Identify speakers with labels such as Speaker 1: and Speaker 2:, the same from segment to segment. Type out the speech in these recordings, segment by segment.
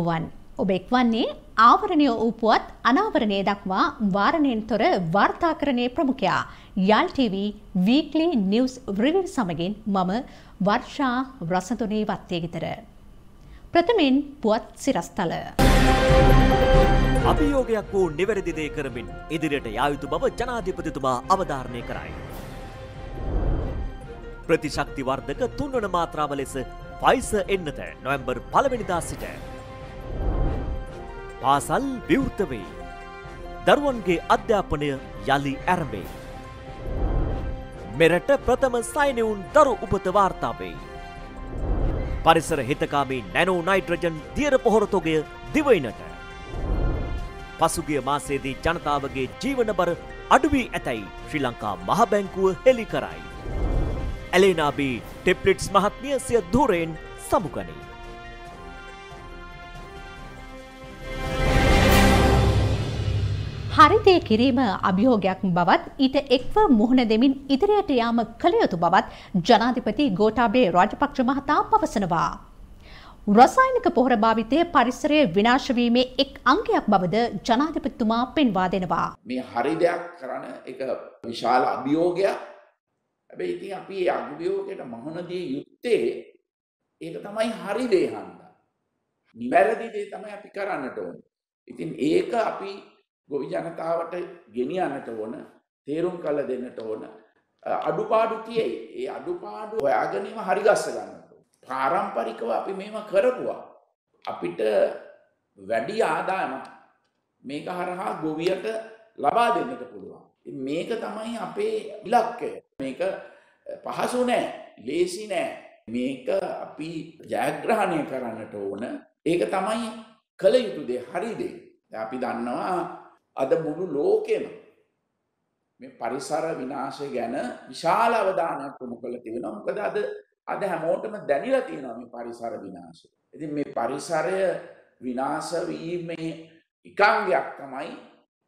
Speaker 1: සෝවන්. ඔබ එක්වන්නේ ආවරණය වූපුවත් අනාවරණය දක්වා වාරණයෙන් තොර වාර්තාකරණය ප්‍රමුඛයා. යල්TV වීක්ලි නිවස් රිවිව් සමගින් මම වර්ෂා රසතුනේ වත්තේගිතර. ප්‍රථමෙන් පුවත් සිරස්තල.
Speaker 2: අභියෝගයක් වූ නිවැරදිදේ කරමින් ඉදිරියට යායුතු බව ජනාධිපතිතුමා අවධාරණය කරයි. ප්‍රතිශක්ති වර්ධක තුන්වන මාත්‍රාව ලෙස පයිස එන්නත නොවැම්බර් පළවෙනිදා සිට පාසල් විවෘත වේ. දරුවන්ගේ අධ්‍යාපනය යළි ඇරඹේ. මෙරට ප්‍රථම සයිනිවුන් දරු උපත වාර්තා වේ. පරිසර හිතකාමී නැනෝ නයිට්‍රජන් දියර පොහොර තොගය දිවයිනට. පසුගිය මාසයේදී ජනතාවගේ ජීවන බර අඩු වී ඇතැයි ශ්‍රී ලංකා මහ බැංකුව හෙළි කරයි. ඇලේනාබී ටෙප්ලිට්ස් මහත්මිය සිය ධූරයෙන් සමුගනී.
Speaker 1: හරිතය කිරීම අභියෝගයක් බවත් ඊට එක්ව මුහුණ දෙමින් ඉදිරියට යාම කළ යුතු බවත් ජනාධිපති ගෝටාබේ රාජපක්ෂ මහතා පවසනවා. රසායනික පොහොර භාවිතය පරිසරය විනාශවීමේ එක් අංගයක් බවද ජනාධිපතිතුමා පෙන්වා දෙනවා.
Speaker 3: මේ හරි දෙයක් කරන එක විශාල අභියෝගයක් ඇැබයි ඉතින් අපි අභියෝගයට මහුණදී යුත්තේ ඒක තමයි හරි දේහන්ද. නිවැරදි දේ තමයි අපි කරන්නට ඕන. ඉතින් ඒක අපි ගොවි ජනතාවට ගෙනියන්නට ඕන තේරුම් කළ දෙන්නට ඕන අඩුපාඩු තියෙයි ඒ අඩුපාඩු ඔයාගනීම හරිගස්ස ගන්න පාරම්පරිකව අපි මේම කරපුවා අපිට වැඩි ආදායම මේක හරහා ගොවියට ලබා දෙන්නට පුළුවන් මේක තමයි අපේ ඉලක්කය මේක පහසු නෑ ලේසි නෑ මේක අපි ජයග්‍රහණය කරන්නට ඕන ඒක තමයි කළ යුතු දේ හරිදේ අපි දන්නවා අද මුළු ලෝකෙම මේ පරිසර විනාශය ගැන විශාල අවධානයක් යොමු කරලා තිබෙනවා. මොකද අද අද හැමෝටම දැනিলা තියෙනවා මේ පරිසර විනාශය. ඉතින් මේ පරිසරය විනාශ වීමේ එකංගයක් තමයි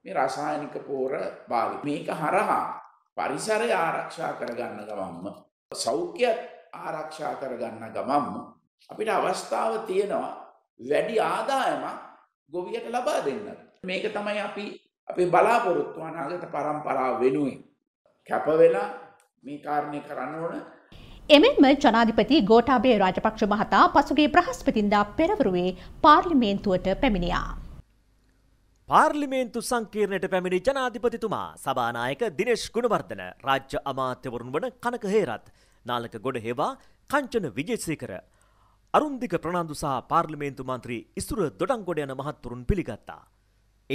Speaker 3: මේ රසායනික පෝර භාවිත. මේක හරහා පරිසරය ආරක්ෂා කරගන්න ගමන්ම සෞඛ්‍යය ආරක්ෂා කරගන්න ගමන්ම අපිට අවස්ථාව තියෙනවා වැඩි ආදායමක් ගොවියට ලබා දෙන්න. මේක තමයි අපි අපේ බලාපොරොත්තු අනාගත පරම්පරාව වෙනුවෙන් කැපවෙලා මේ කාරණය
Speaker 2: කරන්න ඕන
Speaker 1: එමෙන්ම ජනාධිපති ගෝටාබේ රාජපක්ෂ මහතා පසුගේ ප්‍රහස්පතින්දා පෙරවරුවේ පාර්ලිමේන්තුවට පැමිණියා.
Speaker 2: පාර්ලිමේන්තු සංකීර්ණයට පැමිණි ජනාධිපතිතුමා සභානායක දිනේශ් ගුණවර්ධන රාජ්‍ය අමාත්‍යවරුන් වන කනක හේරත් නාලක ගොඩ හෙවා කංචන විජේසේකර අරුන්දික ප්‍රනාන්දු සහ පාර්ලිමේන්තු මන්ත්‍රී ඉස්තුර දොඩංගොඩ යන මහත්තුරුන් පිළිගත්තා.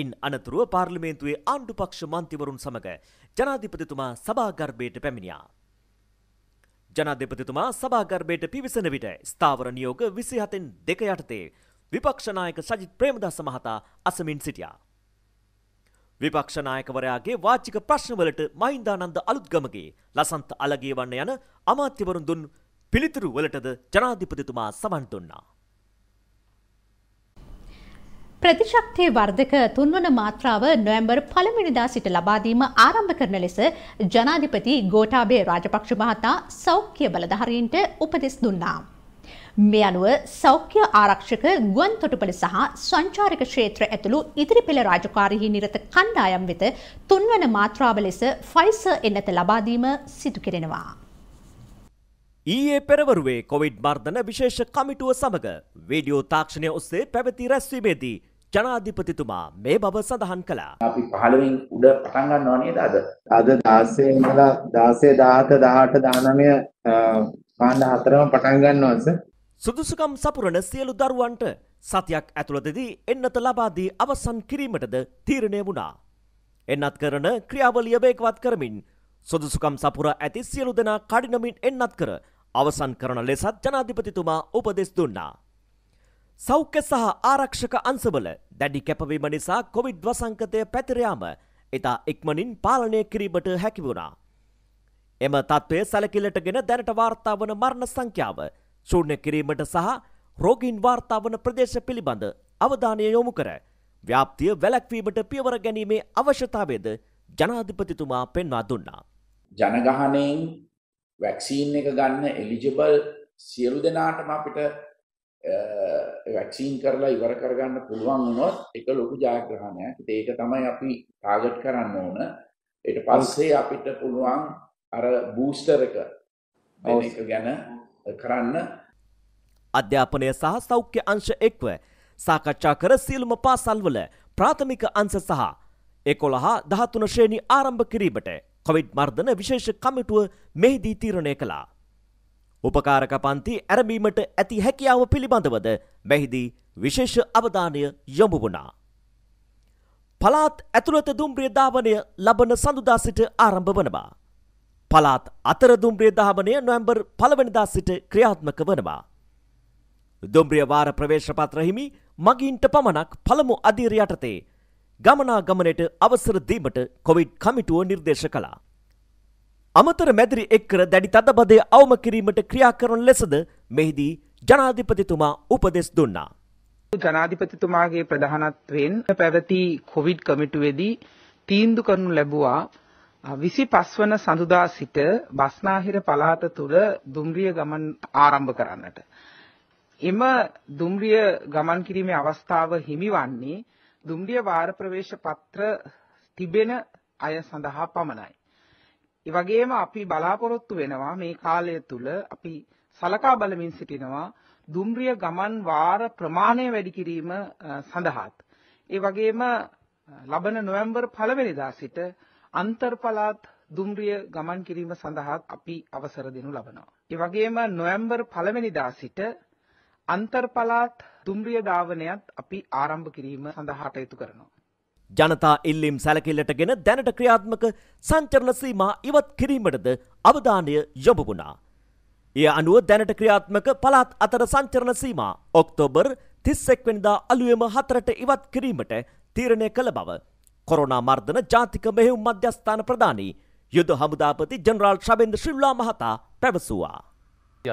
Speaker 2: ඉන් අනතුරුව පාර්ලිමේන්තුවේ ආණ්ඩුපක්ෂ මන්තිවරුන් සමඟ ජනාධිපතිතුමා සභාගර්භයට පැමිණියා. ජනාධිපතිතුමා සභාගර්භයට පිවිසන විට ස්ථාවර නියෝග විසිහතෙන් දෙක යටතේ විපක්ෂනායක සජිත් ප්‍රේමදාස මහතා අසමින් සිටියා. විපක්ෂනායකවරයාගේ වාචික ප්‍රශ්නවලට මහින්දානන්ද අලුත්ගමගේ ලසන්ත අලගේ වන්න යන අමාත්‍යවරුන් දුන් පිළිතුරු වලටද ජනාධිපතිතුමා සමන් දුන්නා.
Speaker 1: ප්‍රතිශක්තිය වර්ධක තුන්වන මාත්‍රාව නොවැම්බර් පළමිනිදා සිට ලබාදීම ආරම්භ කරන ලෙස ජනාධිපති ගෝටාබේ රාජපක්ෂ මහතා සෞඛ්‍ය බලධහරීන්ට උපදෙස් දුන්නා. මේ අනුව සෞඛ්‍ය ආරක්ෂක ගුවන් තොටුපළ සහ සංචාරික ක්ෂේත්‍ර ඇතුළු ඉදිරි පෙළ රාජකාරිහි නිරත කණ්ඩායම් වෙත තුන්වන මාත්‍රාව ලෙස ෆයිසර් එන්නත ලබාදීම සිදු කෙරෙනවා.
Speaker 2: ඊයේ පෙරවරුවේ කොවිඩ් මර්ධන විශේෂ කමිටුව සමඟ වීඩියෝ තාක්ෂණය ඔස්සේ පැවති රැස්වීමේදී ජනාධිපතිතුමා මේ බව සඳහන් කළා. අපි 15න් උඩ
Speaker 3: පටන් ගන්නවා නේද අද? අද 16 ඉඳලා 16 17 18 19 පාන්ද හතරම පටන් ගන්නවා සර්.
Speaker 2: සුදුසුකම් සපුරන සියලු දරුවන්ට සතියක් ඇතුළතදී එන්නත ලබා දී අවසන් කිරීමටද තීරණය වුණා. එන්නත් කරන ක්‍රියාවලිය වේගවත් කරමින් සුදුසුකම් සපුර ඇති සියලු දෙනා කඩිනමින් එන්නත් කර අවසන් කරන ලෙසත් ජනාධිපතිතුමා උපදෙස් දුන්නා. සෞඛ්‍ය සහ ආරක්ෂක අංශවල දැඩි කැපවීම නිසා කොවිඩ් වසංකතය පැතිර යාම ඉතා ඉක්මනින් පාලනය කිරීමට හැකි වුණා. එම තත්ත්වය සැලකිල්ලටගෙන දැනට වාර්තා වන මරණ සංඛ්‍යාව ශූන්‍ය කිරීමට සහ රෝගීන් වාර්තා වන ප්‍රදේශ පිළිබඳ අවධානය යොමු කර ව්‍යාප්තිය වැළැක්වීමට පියවර ගැනීමේ අවශ්‍යතාවයද ජනාධිපතිතුමා පෙන්වා දුන්නා. ජනගහනයෙන් වැක්සීන් එක ගන්න එලිජබල්
Speaker 3: සියලු දෙනාටම අපිට වැක්සීන් කරලා ඉවර කරගන්න පුළුවන් වුණොත් එක ලොකු ජයග්‍රහණයක්. ඒක තමයි අපි ටාගට් කරන්න ඕන. ඊට පස්සේ අපිට පුළුවන් අර බූස්ටර් එක ඒක ගැන කරන්න
Speaker 2: අධ්‍යාපනය සහ සෞඛ්‍ය අංශ එක්ව සාකච්ඡා කර සියලුම පාසල්වල ප්‍රාථමික අංශ සහ එකොළහා දහතුන ශ්‍රේණි ආරම්භ කිරීමට කොවිඩ් මර්ධන විශේෂ කමිටුව මෙහිදී තීරණය කළා. උපකාරක පන්ති ඇරඹීමට ඇති හැකියාව පිළිබඳවද මෙහිදී විශේෂ අවධානය යොමු වුණා. පලාත් ඇතුළත දුම්රිය ධාවනය ලබන සඳුදා සිට ආරම්භ වනවා. පලාත් අතර දුම්රිය ධාවනය නොවැම්බර් පළවෙනිදා සිට ක්‍රියාත්මක වනවා. දුම්රිය වාර ප්‍රවේශ පත්‍ර හිමි මගින්ට පමණක් පළමු අදියර යටතේ ගමනා ගමනයට අවසර දීමට කොවිඩ් කමිටුව නිර්දේශ කළා. අමතර මැදිරි එක්කර දැඩි තදබදය අවම කිරීමට ක්‍රියා කරන ලෙසද මෙහිදී ජනාධිපතිතුමා උපදෙස් දුන්නා.
Speaker 3: ජනාධිපතිතුමාගේ ප්‍රධානත්වයෙන් පැවති කොවිඩ් කමිටුවේදී තීන්දු කරනු ලැබුවා විසි පස්වන සඳුදා සිට බස්නාහිර පළාත තුළ දුම්රිය ගමන් ආරම්භ කරන්නට. එම දුම්රිය ගමන් කිරීමේ අවස්ථාව හිමිවන්නේ දුම්රිය වාර ප්‍රවේශ පත්‍ර තිබෙන අය සඳහා පමණයි. ඒ වගේම අපි බලාපොරොත්තු වෙනවා මේ කාලය තුල අපි සලකා බලමින් සිටිනවා දුම්රිය ගමන් වාර ප්‍රමාණය වැඩි කිරීම සඳහාත්. ඒ වගේම ලබන නොවැම්බර් පළවෙනිදා සිට අන්තර් පළාත් දුම්රිය ගමන් කිරීම සඳහා අපි අවසර දෙනු ලබනවා. ඒ වගේම නොවැම්බර් පළවෙනිදා සිට අන්තර් පළාත් දුම්රිය ධාවනයත් අපි ආරම්භ කිරීම සඳහා කටයුතු කරනවා.
Speaker 2: ජනතා ඉල්ලීම් සැලකිල්ලටගෙන දැනට ක්‍රියාත්මක සංචරණ සීමා ඉවත් කිරීමටද අවධානය යොමු වුණා. එය අනුව දැනට ක්‍රියාත්මක පළාත් අතර සංචරණ සීමා ඔක්තෝබර් 31 වෙනිදා අලුයම හතරට ඉවත් කිරීමට තීරණය කළ බව කොරෝනා මර්ධන ජාතික මෙහෙයුම් මධ්‍යස්ථාන ප්‍රධානී යුද හමුදාපති ජනරාල් ශබෙන්ද ශ්‍රීල්ලා මහතා පැවසුවා.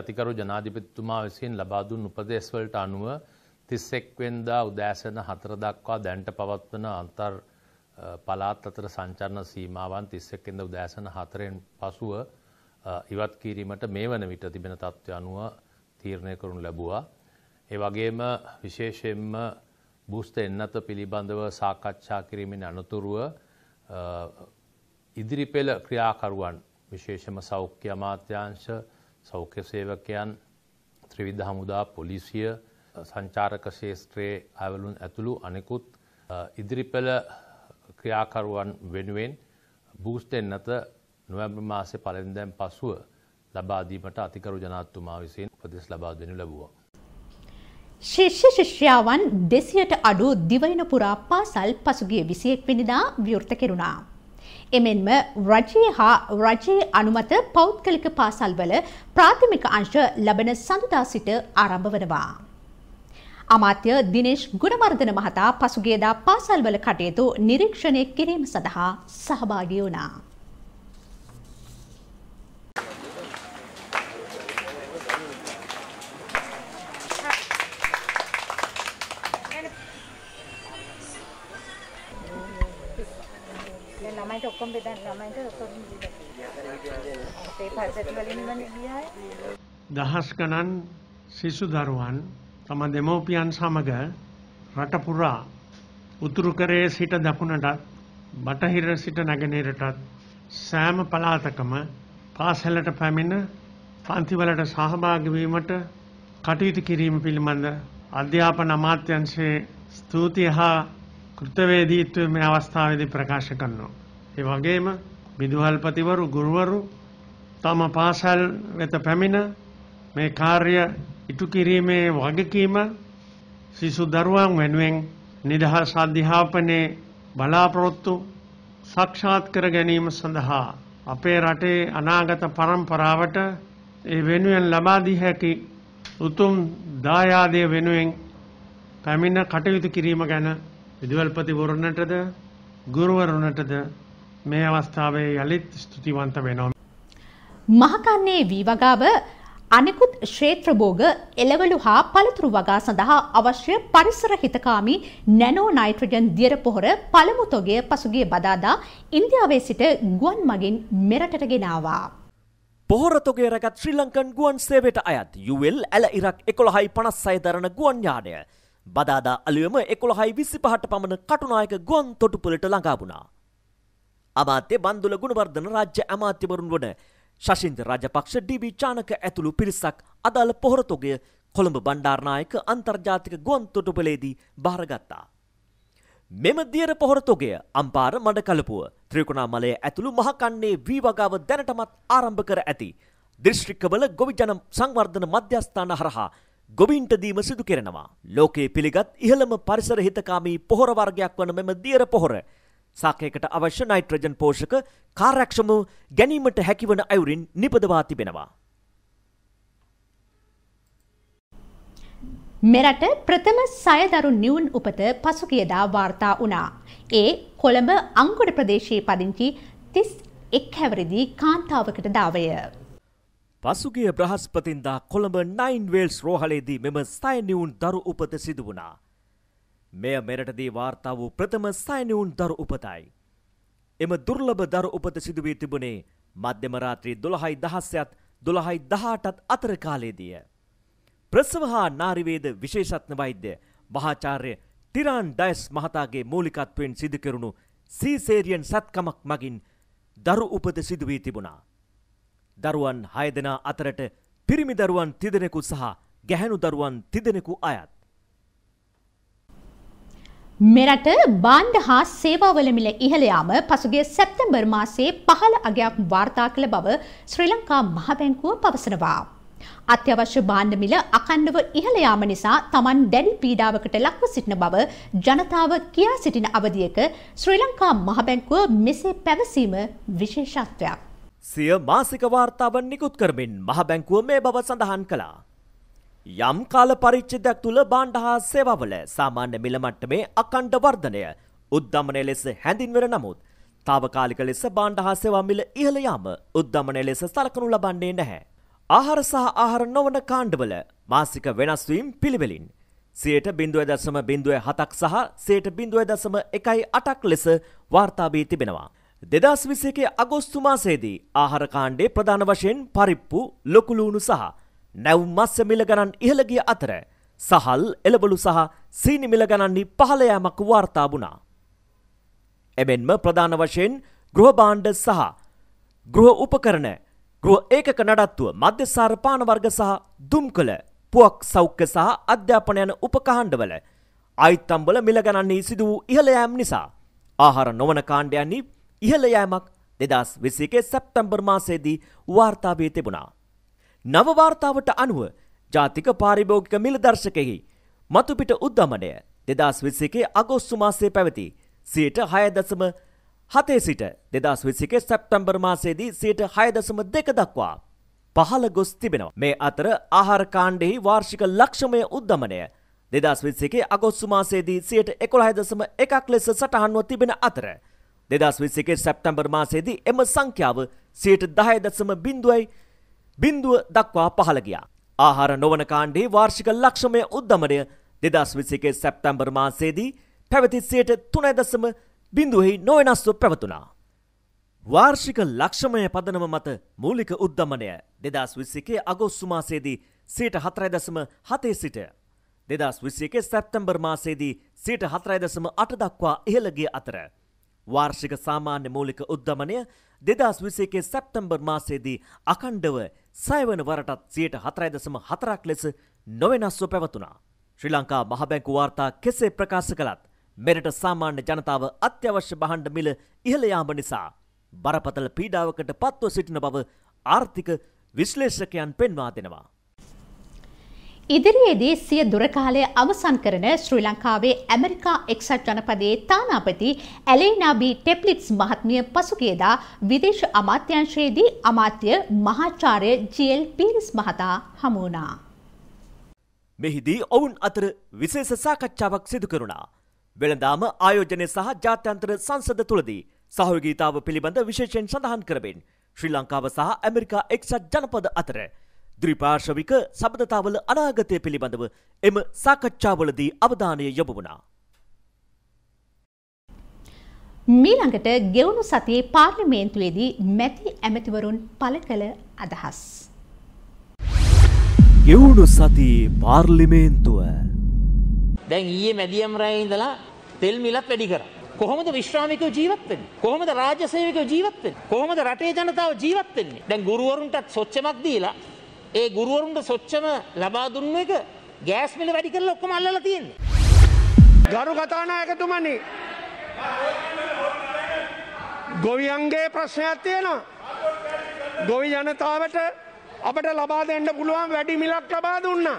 Speaker 2: අතිකරු
Speaker 4: ජනාධිපතිතුමා විසින් ලබා දුන් උපදේශවලට අනුව තිස්සෙක්වෙන්දා උදෑසන හතර දක්වා දැන්ට පවත්වන අන්තර් පලාත් අතර සංචරණ සීමාවන් තිස්සෙක්ෙන්ද උදෑසන හතරෙන් පසුව ඉවත් කිරීමට මේ වන විට තිබෙන තත්ත්ව අනුව තීරණය කරුණු ලැබවා. ඒ වගේම විශේෂයෙන්ම බුස්ත එන්නත පිළිබඳව සාකච්ඡා කිරීමෙන් අනතුරුව ඉදිරිපෙළ ක්‍රියාකරුවන් විශේෂම සෞඛ්‍ය අමාත්‍යංශ සෞඛ්‍ය සේවකයන් ත්‍රිවිධ හමුදා පොලිසිය සංචාරක ශේෂත්‍රයේ අයවලුන් ඇතුළු අනෙකුත් ඉදිරිපෙළ ක්‍රියාකරුවන් වෙනුවෙන් බූස්ට එන්නත නොවැම්බර් මාසේ පලෙන්දැන් පසුව ලබාදීමට අතිකරු ජනාත්තුමා විසින් ප්‍රදෙස් ලබා දෙනු ලැබුවා.
Speaker 1: ශිෂ්‍ය ශිෂ්‍යාවන් දෙසියට අඩු දිවයින පුරා පාසල් පසුගිය විසියෙක් පිනිදා විවෘත කෙරුණා. එමෙන්ම රජයේ හා රජයේ අනුමත පෞද්ගලික පාසල්වල ප්‍රාථමික අංශ ලබන සඳුදා සිට ආරම්භ වනවා. අමාත්‍ය දිනේශ් ගුණමර්ධන මහතා පසුගියදා පාසල්වල කටයුතු නිරීක්ෂණය කිරීම සඳහා සහභාගී වුණා. ළමයිට ඔක්කොම බෙදන්න ළමයිට ඔක්කොම
Speaker 2: බෙදන්න. අපේ
Speaker 1: පරිසර වලින් මම ගියාය.
Speaker 4: දහස් ගණන් සිසු දරුවන් තම දෙමෝපියන් සමග රට පුරා උතුරු කරේ සිට දකුණටත් බටහිර සිට නැගෙනහිරටත් සෑම පළාතකම පාසලට පැමිණ පන්තිවලට සහභාගී වීමට කටයුතු කිරීම පිළිබඳ අධ්‍යාපන අමාත්‍යංශයේ ස්තුතිය හා කෘතවේදීත්වය මේ අවස්ථාවේදී ප්‍රකාශ කරනවා. ඒ වගේම විදුහල්පතිවරු ගුරුවරු තම පාසල් වෙත පැමිණ මේ කාර්ය ඉටු කිරීමේ වගකීම සිසු දරුවන් වෙනුවෙන් නිදහස් අධ්‍යාපනයේ බලාපොරොත්තු සාක්ෂාත් කර ගැනීම සඳහා අපේ රටේ අනාගත පරම්පරාවට ඒ වෙනුවෙන් ලබා දී හැකි උතුම් දායාදය වෙනුවෙන් පැමිණ කටයුතු කිරීම ගැන විදුවල්පති වරුණටද ගුරුවරුණටද මේ අවස්ථාවේ යළිත් ස්තුතිවන්ත වෙනවා.
Speaker 1: මහකන්නේ වී වගාව අනෙකුත් ක්ෂේත්‍ර භෝග එළවලු හා පළතුරු වගා සඳහා අවශ්‍ය පරිසර හිතකාමී නැනෝ නයිට්‍රජන් දියර පොහොර පළමු තොගය පසුගිය බදාදා ඉන්දියාවේ සිට ගුවන් මගින් මෙරටට ගෙනාවා.
Speaker 2: පොහොරතොගේ රැගත් ශ්‍රී ලංකන් ගුවන් සේවයට අයත් යුවල් ඇල ඉරක් එකොළහයි පනස් සය දරන ගුවන් යානය. බදාදා අලුවම එකොළහයි විසි පහට පමණ කටුනායක ගුවන් තොටුපලට ළඟාබුණා. අමාත්‍ය බන්දුල ගුණවර්ධන රාජ්‍ය අමාත්‍යවරුන් වන ශෂින්ද රජපක්ෂ ඩිබි චානක ඇතුළු පිරිසක් අදාළ පොහොරතොගය කොළඹ බණ්ඩාරනායක අන්තර්ජාතික ගුවන් තොටුපලේදී බාරගත්තා. මෙම දියර පොහොරතොගය අම්පාර මඩකලපුව ත්‍රිකුණා මලය ඇතුළු මහකන්නේ වී වගාව දැනටමත් ආරම්භ කර ඇති. දිශ්‍රික්කවල ගොවිජනම් සංවර්ධන මධ්‍යස්ථාන හරහා ගොවින්ට දීම සිදු කෙරෙනවා. ලෝකයේ පිළිගත් ඉහළම පරිසර හිතකාමී පොහොර වර්ගයක් වන මෙම දියර පොහොර සාකයකට අවශ්‍ය නයිට්‍රජන් පෝෂක කාර්යක්ෂම ගැනීමට හැකිවන අයුරින් නිපදවා තිබෙනවා.
Speaker 1: මෙරට ප්‍රථම සයදරු නිවුන් උපත පසුගියදා වාර්තා වුණා. ඒ කොළඹ අංගොඩ ප්‍රදේශයේ පදිංචි තිස් එක් හැවරිදි කාන්තාවකට දාවය.
Speaker 2: පසුගිය බ්‍රහස්පතින්දා කොළඹ නයින් වේල්ස් රෝහලේදී මෙම සයනිවුන් දරු උපත සිදුවනා. මෙය මෙරටදී වාර්තා වූ ප්‍රථම සයිනවුන් දරු උපතයි. එම දුර්ලභ දරු උපත සිදුවී තිබුණේ මධ්‍යම රාත්‍රී 12:10ත් 12:18ත් අතර කාලයේදී. ප්‍රසව හා නාරිවේද විශේෂඥ වෛද්‍ය මහාචාර්ය ටිරාන් ඩයස් මහතාගේ මූලිකත්වයෙන් සිදු කෙරුණු සීසේරියන් සත්කමක් මගින් දරු උපත සිදුවී තිබුණා. දරුවන් 6 දෙනා අතරට පිරිමි දරුවන් 3 දෙනෙකු සහ ගැහැණු දරුවන් 3 දෙනෙකු අයත්
Speaker 1: මෙරට බාණ්ඩ හා සේවාවල මිල ඉහළ යාම පසුගිය සැප්තැම්බර් මාසයේ පහළ අගයක් වාර්තා කළ බව ශ්‍රී ලංකා මහ බැංකුව පවසනවා. අත්‍යවශ්‍ය බාණ්ඩ මිල අඛණ්ඩව ඉහළ යාම නිසා Taman දැඩි පීඩාවකට ලක්ව සිටින බව ජනතාව කියා සිටින අවධියක ශ්‍රී ලංකා මහ බැංකුව මෙසේ පැවසීම විශේෂත්වයක්.
Speaker 2: සිය මාසික වාර්තාවන් නිකුත් කරමින් මහ බැංකුව මේ බව සඳහන් කළා. යම් කාල පරිච්ඡේදයක් තුල භාණ්ඩ හා සේවාවල සාමාන්‍ය මිල මට්ටමේ අඛණ්ඩ වර්ධනය උද්දමනය ලෙස හැඳින්වෙන නමුත් తాවකාලික ලෙස භාණ්ඩ හා සේවා මිල ඉහළ යාම උද්දමනය ලෙස සලකනු ලබන්නේ නැහැ. ආහාර සහ ආහාර නොවන කාණ්ඩවල මාසික වෙනස් වීම පිළිවෙලින් 0.07.7ක් සහ 0.01.8ක් ලෙස වාර්තා වී තිබෙනවා. 2021 අගෝස්තු මාසයේදී ආහාර කාණ්ඩයේ ප්‍රධාන වශයෙන් පරිප්පු, ලොකුලූණු සහ නැව් මස්ස මිල ගණන් ඉහළ ගිය අතර සහල් එළබළු සහ සීනි මිල ගණන්හි පහළ යාමක් වාර්තා වුණා. එමෙන්ම ප්‍රධාන වශයෙන් ගෘහ භාණ්ඩ සහ ගෘහ උපකරණ ගෘහ ඒකක නඩත්තුව මධ්‍යසාර පාන වර්ග සහ දුම්කල පුවක් සෞඛ්‍ය සහ අධ්‍යාපන යන උපකාණ්ඩවල අයිත්තම්බල මිල ගණන්හි සිදු වූ ඉහළ යාම් නිසා ආහාර නොවන කාණ්ඩයන්හි ඉහළ යෑමක් දෙදස් විසිකේ සැප්තැම්බර් මාසයේදී වාර්තාාවී තිබුණා. නවවාර්තාවට අනුව ජාතික පාරිභෝගික මිලදර්ශකෙහි මතුපිට උද්ධමනය දෙදස් විසිකේ අගොස්තු මාසේ පැවති සයට හයදසම හතේ සිට දෙදස් විසිකේ සැප්තැම්බර් මාසේදී සයට හයදසම දෙක දක්වා පහළ ගොස් තිබෙනවා. මේ අතර ආහාරකාණ්ඩෙහි වාර්ෂික ලක්ෂමය උද්ධමනය දෙදස් විසිකේ අගොස්තු මාසේදී සයට එකොළහයදසම එකක් ලෙස සටහන්ව තිබෙන අතර. දෙදස් විසිකේ සැප්තැම්බර් මාසේදී එම සංඛ්‍යාව සයට දහයදසම බින්දුවයි බින්දුව දක්වා පහළ ගියා. ආහාර නොවන කාණ්ඩේ වාර්ෂික ලක්ෂමය උද්ධමනය දෙදස් විසිකේ සැප්තැම්බර් මාසේදී පැවති සයට තුනයි දසම බිඳුවෙහි නොවෙනස්ව පැවතුනා. වාර්ෂික ලක්ෂමය පදනම මත මූලික උද්ධමනය දෙදස් විසිකේ අගොස්සු මාසේදී සයට හතරයි දසම හතේ සිට. දෙදස් විසියකේ සැප්තැම්බර් මාසේදී සයට හතරයි දසම අට දක්වා ඉහළගේ අතර. වාර්ෂික සාමාන්‍ය මූලික උද්ධමනය දෙදස් විසේකේ සැප්තැම්බර් මාසේදී අකණ්ඩව සයවන වරටත් සියයට හතරයි දසම හතරක් ලෙස නොවෙනස්ව පැවතුනා. ශ්‍රී ලංකා මහබැංකු වාර්තා කෙසේ ප්‍රකාශ කළත් මෙරට සාමාන්‍ය ජනතාව අත්‍යවශ්‍ය බහණ්ඩ මිල ඉහළයාම නිසා බරපතල පීඩාවකට පත්ව සිටින බව ආර්ථික විශ්ලේෂකයන් පෙන්වා දෙනවා.
Speaker 1: ඉදිරියේදී සිය දුරකාලය අවසන් කරන ශ්‍රී ලංකාවේ ඇමරිකා එක්සත් ජනපදයේ තානාපති ඇලේනාබී ටෙප්ලිට්ස් මහත්මිය පසුගියදා විදේශ අමාත්‍යංශයේදී අමාත්‍ය මහාචාර්ය ජීල් පීරිස් මහතා හමුණා.
Speaker 2: මෙහිදී ඔවුන් අතර විශේෂ සාකච්ඡාවක් සිදු කරුණා. වෙළඳාම ආයෝජනය සහ ජාත්‍යන්තර සංසද තුළදී සහයෝගීතාව පිළිබඳ විශේෂයෙන් සඳහන් කරමින් ශ්‍රී ලංකාව සහ ඇමරිකා එක්සත් ජනපද අතර ත්‍රිපාර්ශවික සබඳතාවල අනාගතය පිළිබඳව එම සාකච්ඡාවලදී අවධානය යොබවනා.
Speaker 1: මීළඟට ගෙවුණු සතියේ පාර්ලිමේන්තුවේදී මැති ඇමතිවරුන් පළ කළ අදහස්.
Speaker 2: ගෙවුණු සතියේ පාර්ලිමේන්තුව.
Speaker 4: දැන් ඊයේ මැදියම් රැයේ ඉඳලා තෙල් මිලක් වැඩි කරා. කොහොමද විශ්‍රාමිකව ජීවත් වෙන්නේ? කොහොමද රාජ්‍ය සේවකව ජීවත් වෙන්නේ? කොහොමද රටේ ජනතාව ජීවත් වෙන්නේ? දැන් ගුරුවරුන්ටත් සොච්චමක් දීලා ඒ ගුරුවරුන්ට සොච්චම ලබා දුන්න එක ගෑස් මිල වැඩි කරලා ඔක්කොම අල්ලලා තියෙන්නේ. ගරු කතානායකතුමනි ගොවියන්ගේ ප්‍රශ්නයක් තියෙනවා. ගොවි ජනතාවට අපට ලබා දෙන්න පුළුවන් වැඩි මිලක් ලබා දුන්නා.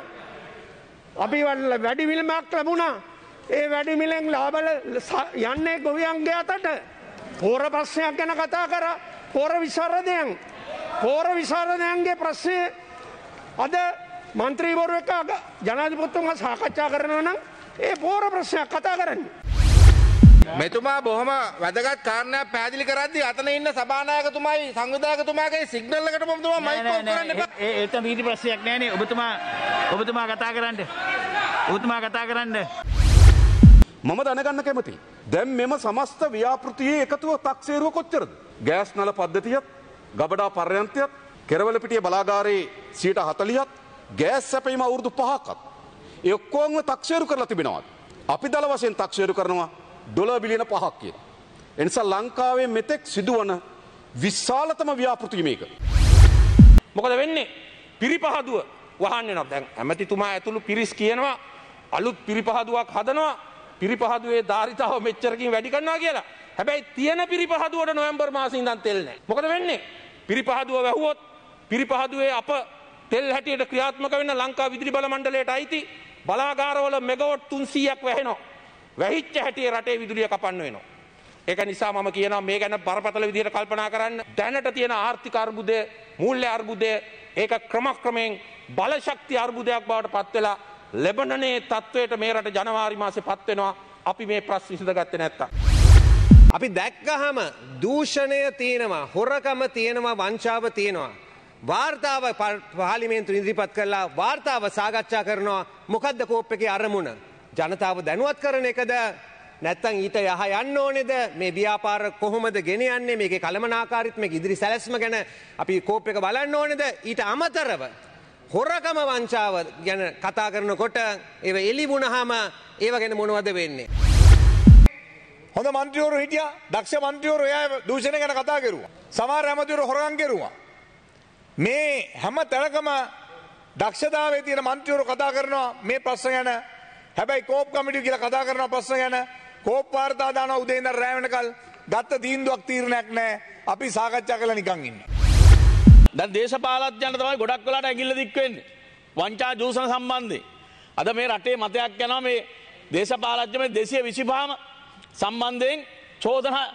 Speaker 4: අපි වැඩි මිලක් ලැබුණා. ඒ වැඩි මිලෙන් ලාභ යන්නේ ගොවියන්ගේ අතට. පෝර ප්‍රශ්නයක් ගැන කතා කරා. පෝර විසරදයන්. පෝර විසරදයන්ගේ ප්‍රශ්නේ අද මන්ත්‍රීවරු එක අග ජනාධිපතිතුමා සාකච්ඡා කරනවා
Speaker 3: නම් ඒ පෝර ප්‍රශ්නයක් කතා කරන්න. මෙතුමා බොහොම වැදගත් කාරණයක් පැහැදිලි කරද්දී අතන ඉන්න සභානායකතුමායි සංවිධායකතුමාගේ සිග්නල් එකට මම මයික් ඔෆ් කරන්න එපා. ඒ ඒත මීටි ප්‍රශ්නයක් නෑනේ ඔබතුමා ඔබතුමා කතා කරන්න. ඔබතුමා කතා කරන්න. මම දැනගන්න කැමතියි. දැන් මෙම සමස්ත ව්‍යාපෘතියේ එකතුව තක්සේරුව කොච්චරද? ගෑස් නල පද්ධතියත්, ගබඩා පර්යන්තයත්, කෙරවලපිටිය බලාගාරයේ සීට හතලියත් ගෑස් සැපීම අවුරුදු පහකත්. එක්කෝම තක්ෂේරු කරලා තිබෙනවත්. අපි දළ වශයෙන් තක්ෂේරු කරනවා ඩොල බිලියන පහක් කිය. එනිසා ලංකාවේ මෙතෙක් සිදුවන විශාලතම ව්‍යාපෘතිමේක. මොකද වෙන්නේ පිරිපහදුව වහන්න නො දැන් ඇමතිතුමා ඇතුළු පිරිස් කියනවා අලුත් පිරිපහදුවක් හදනවා පිරිපහදුවේ ධාරිතාව මෙච්චරකින් වැඩි කරනවා කියලා. හැබැයි තියෙන පිරිපහදුවට නොවැම්බර් මාසෙ ඉඳන් තෙල් නැහැ. මොකද වෙන්නේ? පිරිපහදුව වැහුවොත් පිරිපහදුවේ අප තෙල් හැටියට ක්‍රියාත්මක වෙන ලංකා විදුලි බල මණ්ඩලයට අයිති බලාගාරවල මෙගවට් 300ක් වැහෙනවා. වැහිච්ච හැටියේ රටේ විදුලිය කපන්න වෙනවා. ඒක නිසා මම කියනවා මේ ගැන බරපතල විදිහට කල්පනා කරන්න. දැනට තියෙන ආර්ථික අර්බුදය, මූල්‍ය අර්බුදය ඒක ක්‍රමක්‍රමයෙන් බලශක්ති අර්බුදයක් බවට පත් වෙලා ලෙබනනේ තත්වයට
Speaker 4: මේ රට ජනවාරි මාසේ පත් වෙනවා. අපි මේ ප්‍රශ්න විසඳගත්තේ නැත්තම්. අපි දැක්කහම දූෂණය තියෙනවා හොරකම තියෙනවා වංචාව තියෙනවා වාර්තාව පාලිමේන්තු ඉදිරිපත් කරලා වාර්තාව සාගච්ඡා කරනවා මොකක්ද කෝප්පකේ අරමුණ. ජනතාව දැනුවත් කරන එකද නැත්තං ඊට යහ යන්න ඕනෙද මේ ව්‍යාපාර කොහොමද ගෙනයන්නේ මේක කළමනාකාරිත්ම ඉදිරි සැලස්ම ගැන අපි කෝප් එක බලන්න ඕනෙද ඊට අමතරව. හොරකම වංචාව ගැන කතා කරනකොට ඒ එලි වුණහාම ඒව ගැන මොනවද වෙන්නේ. හොඳ මන්ත්‍රියවරු හිටිය දක්ෂ මන්ත්‍රියවරු එය දූෂණ ගැන කතා කෙරුවා. සමාර ඇමතිවරු හොරගන් කෙරුවා. මේ
Speaker 3: හැම තැනකම දක්ෂතාවයේ තියෙන മന്ത്രിවරු කතා කරනවා මේ ප්‍රශ්න ගැන. හැබැයි කෝප් කමිටුව කියලා කතා කරනවා ප්‍රශ්න ගැන. කෝප් වාර්තා දානවා උදේ ඉඳන් රැ වෙනකල්. ගත්ත තීන්දුවක් තීරණයක් නැහැ. අපි සාකච්ඡා කරලා නිකන් ඉන්නේ. දැන් දේශපාලඥයන්ට තමයි ගොඩක් වෙලාට ඇඟිල්ල දික් වෙන්නේ. වංචා ජූසන සම්බන්ධයෙන්. අද මේ රටේ මතයක් යනවා මේ දේශපාලඥ මේ 225ම සම්බන්ධයෙන් චෝදනා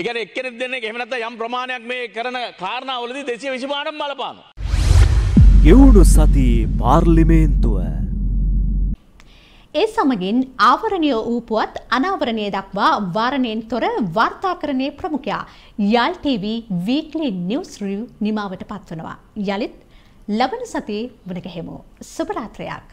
Speaker 3: එකන එක්කෙනෙක් දෙන්නේ එහෙම නැත්නම් යම් ප්‍රමාණයක් මේ කරන කාරණාවලදී 225ක් බලපාන.
Speaker 2: ගෙවුණු සති පාර්ලිමේන්තුව
Speaker 1: ඒ සමගින් ආවරණීය ඌපුවත් අනාවරණය දක්වා වාරණයෙන් තොර වාර්තාකරණයේ ප්‍රමුඛයා යල් ටීවී වීක්ලි නිවුස් රිව් නිමාවට පත්වනවා. යලිත් ලබන සතියේ වනකහෙමු. සුබ රාත්‍රියක්.